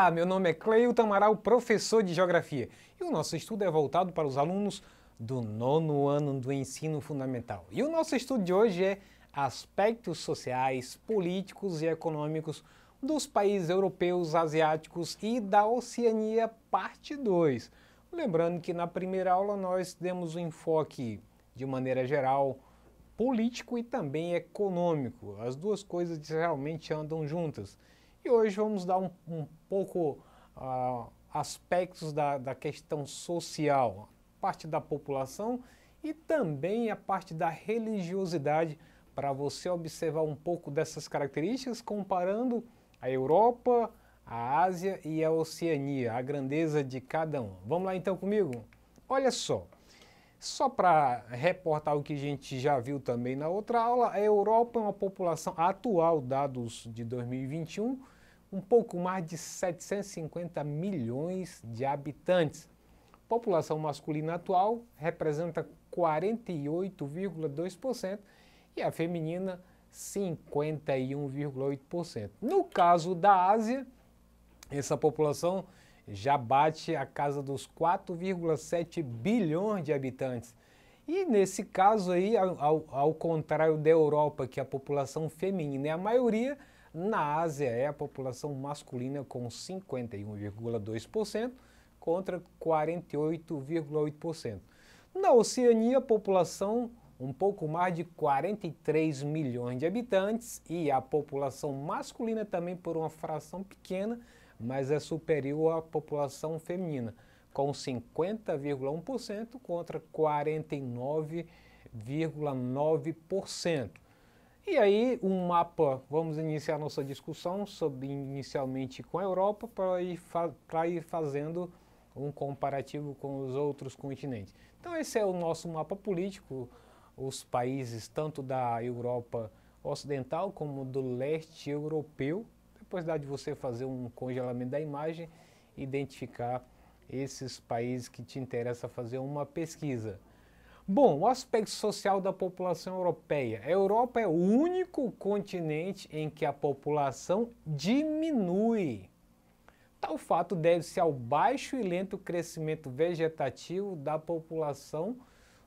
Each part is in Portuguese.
Olá, meu nome é Cleio Tamaral, professor de Geografia, e o nosso estudo é voltado para os alunos do nono ano do ensino fundamental. E o nosso estudo de hoje é aspectos sociais, políticos e econômicos dos países europeus, asiáticos e da Oceania, parte 2. Lembrando que na primeira aula nós demos um enfoque, de maneira geral, político e também econômico. As duas coisas realmente andam juntas. E hoje vamos dar um, um pouco uh, aspectos da, da questão social, parte da população e também a parte da religiosidade, para você observar um pouco dessas características, comparando a Europa, a Ásia e a Oceania, a grandeza de cada um. Vamos lá então comigo? Olha só, só para reportar o que a gente já viu também na outra aula, a Europa é uma população, atual dados de 2021, um pouco mais de 750 milhões de habitantes. A população masculina atual representa 48,2% e a feminina 51,8%. No caso da Ásia, essa população já bate a casa dos 4,7 bilhões de habitantes. E nesse caso aí, ao, ao, contrário da Europa, que a população feminina é a maioria, na Ásia, é a população masculina com 51,2% contra 48,8%. Na Oceania, a população um pouco mais de 43 milhões de habitantes e a população masculina também por uma fração pequena, mas é superior à população feminina, com 50,1% contra 49,9%. E aí um mapa, vamos iniciar nossa discussão sobre inicialmente com a Europa para ir, ir fazendo um comparativo com os outros continentes. Então esse é o nosso mapa político, os países tanto da Europa Ocidental como do leste europeu. Depois dá de você fazer um congelamento da imagem, identificar esses países que te interessa fazer uma pesquisa. Bom, o aspecto social da população europeia. A Europa é o único continente em que a população diminui. Tal fato deve-se ao baixo e lento crescimento vegetativo da população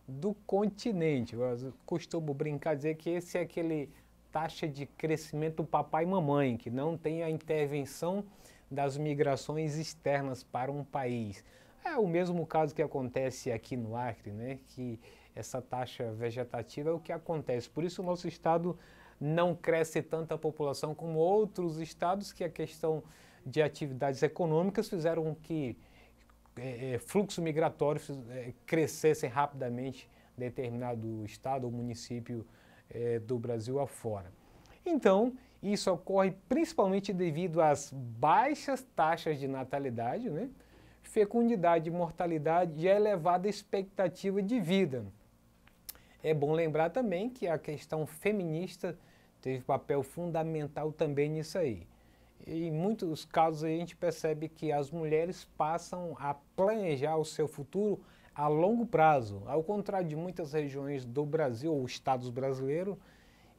do continente. Eu costumo brincar dizer que esse é aquele taxa de crescimento papai e mamãe, que não tem a intervenção das migrações externas para um país. É o mesmo caso que acontece aqui no Acre, né? que essa taxa vegetativa é o que acontece. Por isso o nosso estado não cresce tanta população como outros estados que a questão de atividades econômicas fizeram que é, fluxo migratório é, é crescesse rapidamente determinado estado ou município é, do Brasil afora. Então, isso ocorre principalmente devido às baixas taxas de natalidade, né? fecundidade, mortalidade e é elevada expectativa de vida. É bom lembrar também que a questão feminista teve papel fundamental também nisso aí. E em muitos casos a gente percebe que as mulheres passam a planejar o seu futuro a longo prazo, ao contrário de muitas regiões do Brasil ou estados brasileiros,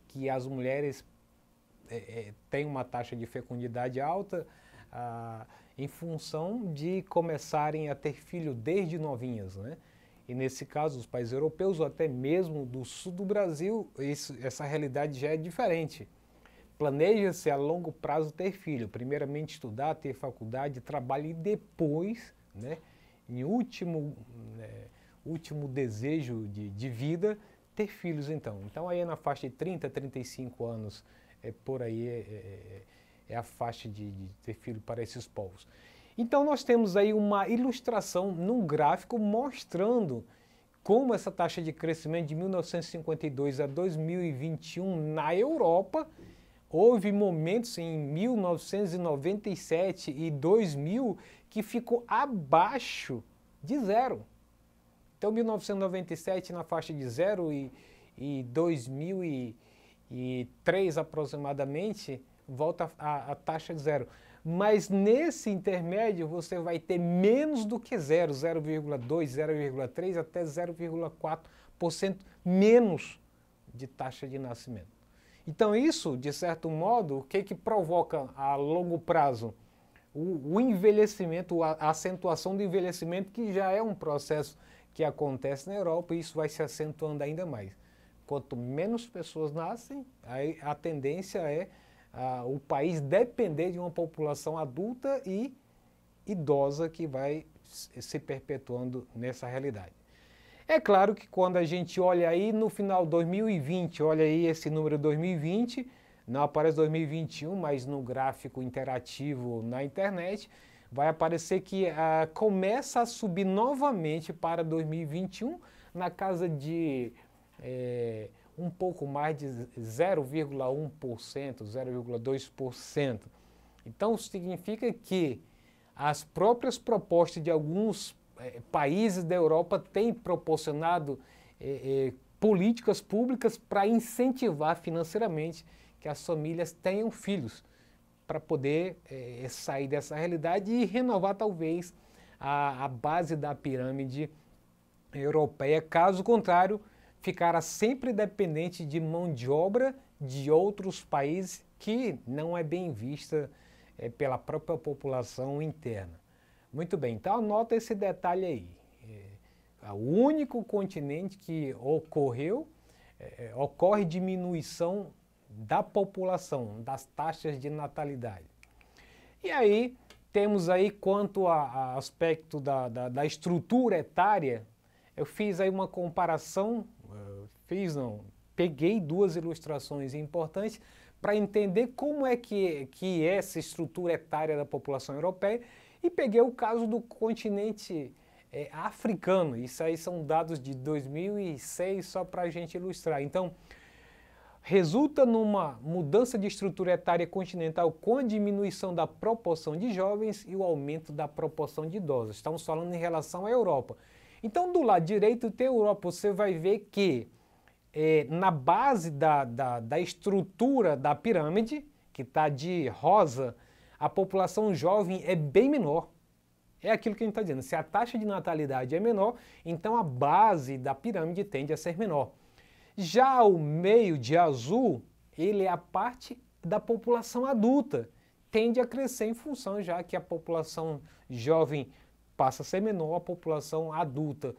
que as mulheres é, é, têm uma taxa de fecundidade alta. Ah, em função de começarem a ter filho desde novinhas, né? E nesse caso, os países europeus ou até mesmo do sul do Brasil, isso, essa realidade já é diferente. Planeja-se a longo prazo ter filho, primeiramente estudar, ter faculdade, trabalho e depois, né, em último, né, último desejo de, de vida, ter filhos então. Então aí na faixa de 30, 35 anos, é, por aí é, é, é é a faixa de, de ter filho para esses povos. Então nós temos aí uma ilustração num gráfico mostrando como essa taxa de crescimento de 1952 a 2021 na Europa houve momentos em 1997 e 2000 que ficou abaixo de zero. Então 1997 na faixa de zero e, e 2003 aproximadamente volta a, a taxa de zero. Mas nesse intermédio você vai ter menos do que zero, 0,2, 0,3 até 0,4% menos de taxa de nascimento. Então isso, de certo modo, o que, que provoca a longo prazo? O, o envelhecimento, a, a acentuação do envelhecimento, que já é um processo que acontece na Europa e isso vai se acentuando ainda mais. Quanto menos pessoas nascem, a tendência é ah, o país depender de uma população adulta e idosa que vai se perpetuando nessa realidade. É claro que quando a gente olha aí no final 2020, olha aí esse número 2020, não aparece 2021, mas no gráfico interativo na internet, vai aparecer que ah, começa a subir novamente para 2021 na casa de eh, um pouco mais de 0,1%, 0,2%. Então, significa que as próprias propostas de alguns eh, países da Europa têm proporcionado eh, eh, políticas públicas para incentivar financeiramente que as famílias tenham filhos, para poder eh, sair dessa realidade e renovar, talvez, a, a base da pirâmide europeia. Caso contrário, ficara sempre dependente de mão de obra de outros países que não é bem vista é, pela própria população interna. Muito bem, então anota esse detalhe aí. É, o único continente que ocorreu, é, ocorre diminuição da população, das taxas de natalidade. E aí temos aí quanto ao aspecto da, da, da estrutura etária, eu fiz aí uma comparação fiz não, peguei duas ilustrações importantes para entender como é que, que é essa estrutura etária da população europeia e peguei o caso do continente é, africano. Isso aí são dados de 2006 só para a gente ilustrar. Então, resulta numa mudança de estrutura etária continental com a diminuição da proporção de jovens e o aumento da proporção de idosos. Estamos falando em relação à Europa. Então, do lado direito tem a Europa. Você vai ver que é, na base da, da, da estrutura da pirâmide, que está de rosa, a população jovem é bem menor. É aquilo que a gente está dizendo. Se a taxa de natalidade é menor, então a base da pirâmide tende a ser menor. Já o meio de azul, ele é a parte da população adulta. Tende a crescer em função já que a população jovem passa a ser menor, a população adulta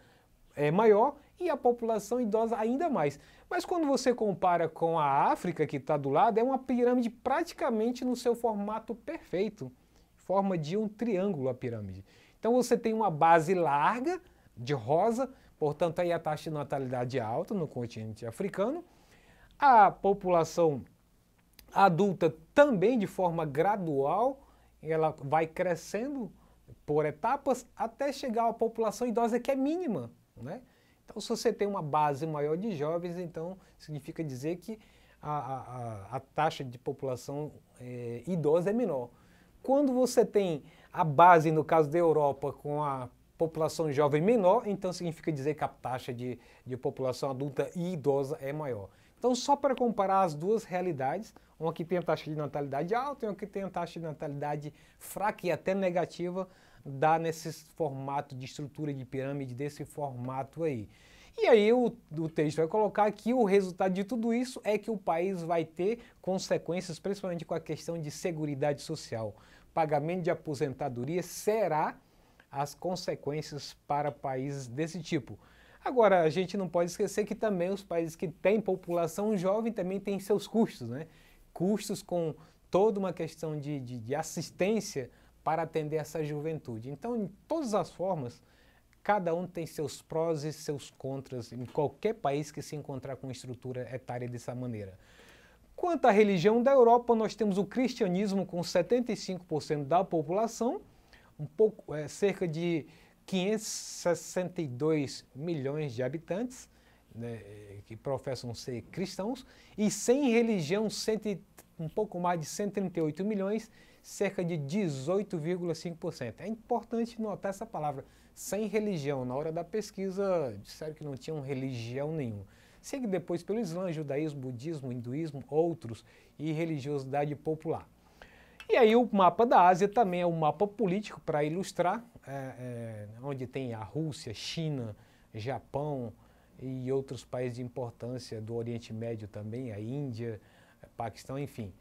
é maior e a população idosa ainda mais. Mas quando você compara com a África, que está do lado, é uma pirâmide praticamente no seu formato perfeito forma de um triângulo a pirâmide. Então você tem uma base larga de rosa, portanto aí a taxa de natalidade é alta no continente africano. A população adulta também de forma gradual, ela vai crescendo por etapas até chegar à população idosa que é mínima, né? Então, se você tem uma base maior de jovens, então significa dizer que a, a, a taxa de população é, idosa é menor. Quando você tem a base, no caso da Europa, com a população jovem menor, então significa dizer que a taxa de, de população adulta e idosa é maior. Então, só para comparar as duas realidades, uma que tem a taxa de natalidade alta e uma que tem a taxa de natalidade fraca e até negativa, dá nesse formato de estrutura de pirâmide, desse formato aí. E aí o, o, texto vai colocar que o resultado de tudo isso é que o país vai ter consequências, principalmente com a questão de segurança social. Pagamento de aposentadoria será as consequências para países desse tipo. Agora, a gente não pode esquecer que também os países que têm população jovem também têm seus custos, né? Custos com toda uma questão de, de, de assistência para atender essa juventude. Então, em todas as formas, cada um tem seus prós e seus contras em qualquer país que se encontrar com estrutura etária dessa maneira. Quanto à religião da Europa, nós temos o cristianismo com 75% da população, um pouco, é, cerca de 562 milhões de habitantes né, que professam ser cristãos, e sem religião, cento, um pouco mais de 138 milhões cerca de 18,5%. É importante notar essa palavra, sem religião. Na hora da pesquisa, disseram que não tinham religião nenhuma. Segue depois pelo Islã, judaísmo, budismo, hinduísmo, outros e religiosidade popular. E aí o mapa da Ásia também é um mapa político para ilustrar, é, é, onde tem a Rússia, China, Japão e outros países de importância do Oriente Médio também, a Índia, Paquistão, enfim.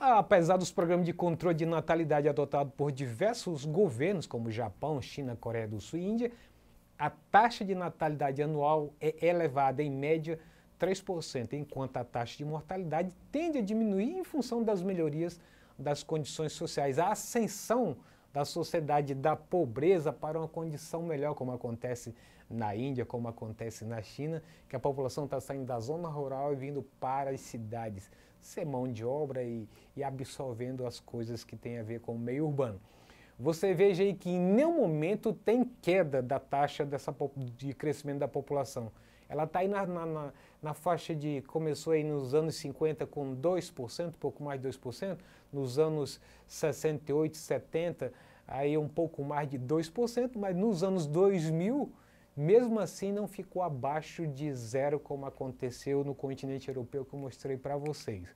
Apesar dos programas de controle de natalidade adotados por diversos governos, como Japão, China, Coreia do Sul e Índia, a taxa de natalidade anual é elevada em média 3%, enquanto a taxa de mortalidade tende a diminuir em função das melhorias das condições sociais. A ascensão da sociedade da pobreza para uma condição melhor, como acontece na Índia, como acontece na China, que a população está saindo da zona rural e vindo para as cidades ser mão de obra e, e absorvendo as coisas que têm a ver com o meio urbano. Você veja aí que em nenhum momento tem queda da taxa dessa, de crescimento da população. Ela está aí na, na, na, faixa de. começou aí nos anos 50 com 2%, pouco mais de 2%, nos anos 68, 70, aí um pouco mais de 2%, mas nos anos 2000 mesmo assim não ficou abaixo de zero como aconteceu no continente europeu que eu mostrei para vocês.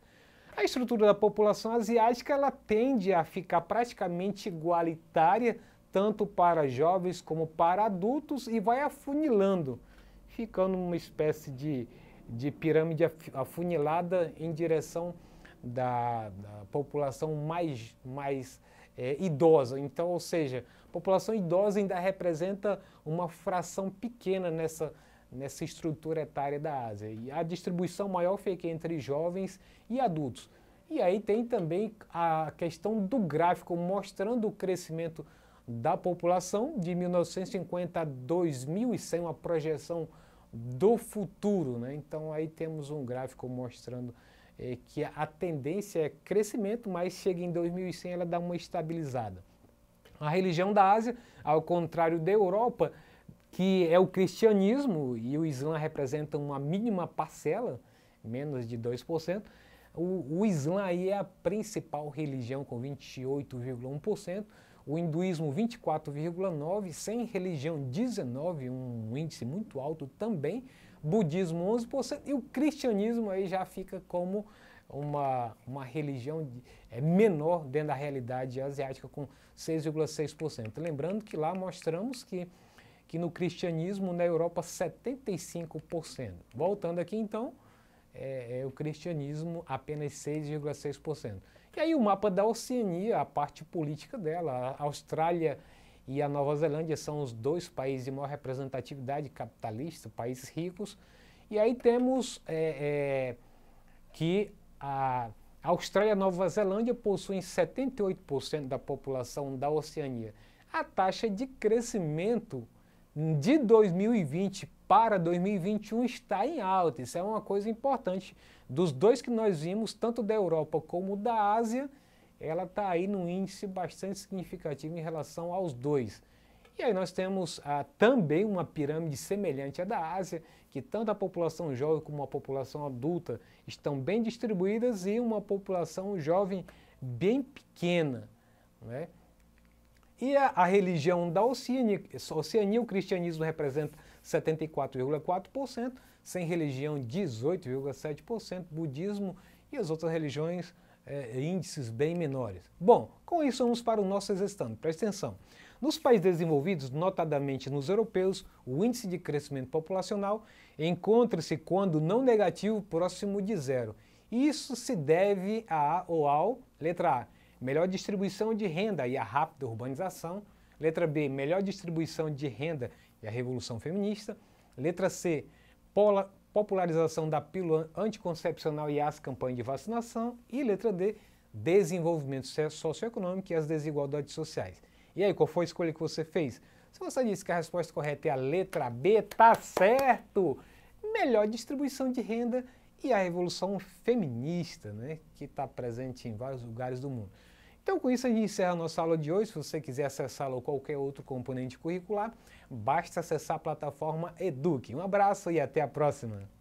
A estrutura da população asiática ela tende a ficar praticamente igualitária tanto para jovens como para adultos e vai afunilando, ficando uma espécie de, de pirâmide afunilada em direção da, da população mais, mais é, idosa. Então, ou seja, a população idosa ainda representa uma fração pequena nessa, nessa estrutura etária da Ásia. E a distribuição maior fica entre jovens e adultos. E aí tem também a questão do gráfico mostrando o crescimento da população de 1950 a 2100, uma projeção do futuro. Né? Então aí temos um gráfico mostrando eh, que a tendência é crescimento, mas chega em 2100 ela dá uma estabilizada. A religião da Ásia, ao contrário da Europa, que é o cristianismo e o Islã representa uma mínima parcela, menos de 2%, o, o Islã aí é a principal religião com 28,1%, o hinduísmo 24,9%, sem religião 19%, um índice muito alto também, budismo 11% e o cristianismo aí já fica como uma, uma religião é, menor dentro da realidade asiática, com 6,6%. Lembrando que lá mostramos que, que no cristianismo, na Europa, 75%. Voltando aqui, então, é, é o cristianismo apenas 6,6%. E aí o mapa da Oceania, a parte política dela, a Austrália e a Nova Zelândia são os dois países de maior representatividade capitalista, países ricos. E aí temos é, é, que a Austrália e Nova Zelândia possuem 78% da população da Oceania. A taxa de crescimento de 2020 para 2021 está em alta. Isso é uma coisa importante. Dos dois que nós vimos, tanto da Europa como da Ásia, ela está aí num índice bastante significativo em relação aos dois. E aí nós temos ah, também uma pirâmide semelhante à da Ásia, que tanto a população jovem como a população adulta estão bem distribuídas e uma população jovem bem pequena. É? E a, a, religião da Oceania, Oceania, o cristianismo representa 74,4%, sem religião 18,7%, budismo e as outras religiões é, índices bem menores. Bom, com isso vamos para o nosso exestante presta atenção. Nos países desenvolvidos, notadamente nos europeus, o índice de crescimento populacional encontra-se, quando não negativo, próximo de zero. Isso se deve a ou ao, letra A, melhor distribuição de renda e a rápida urbanização, letra B, melhor distribuição de renda e a revolução feminista, letra C, pola, popularização da pílula anticoncepcional e as campanhas de vacinação, e letra D, desenvolvimento socioeconômico e as desigualdades sociais. E aí, qual foi a escolha que você fez? Se você disse que a resposta correta é a letra B, tá certo! Melhor distribuição de renda e a revolução feminista, né, que está presente em vários lugares do mundo. Então, com isso, a gente encerra a nossa aula de hoje. Se você quiser acessá-la ou qualquer outro componente curricular, basta acessar a plataforma Eduque. Um abraço e até a próxima!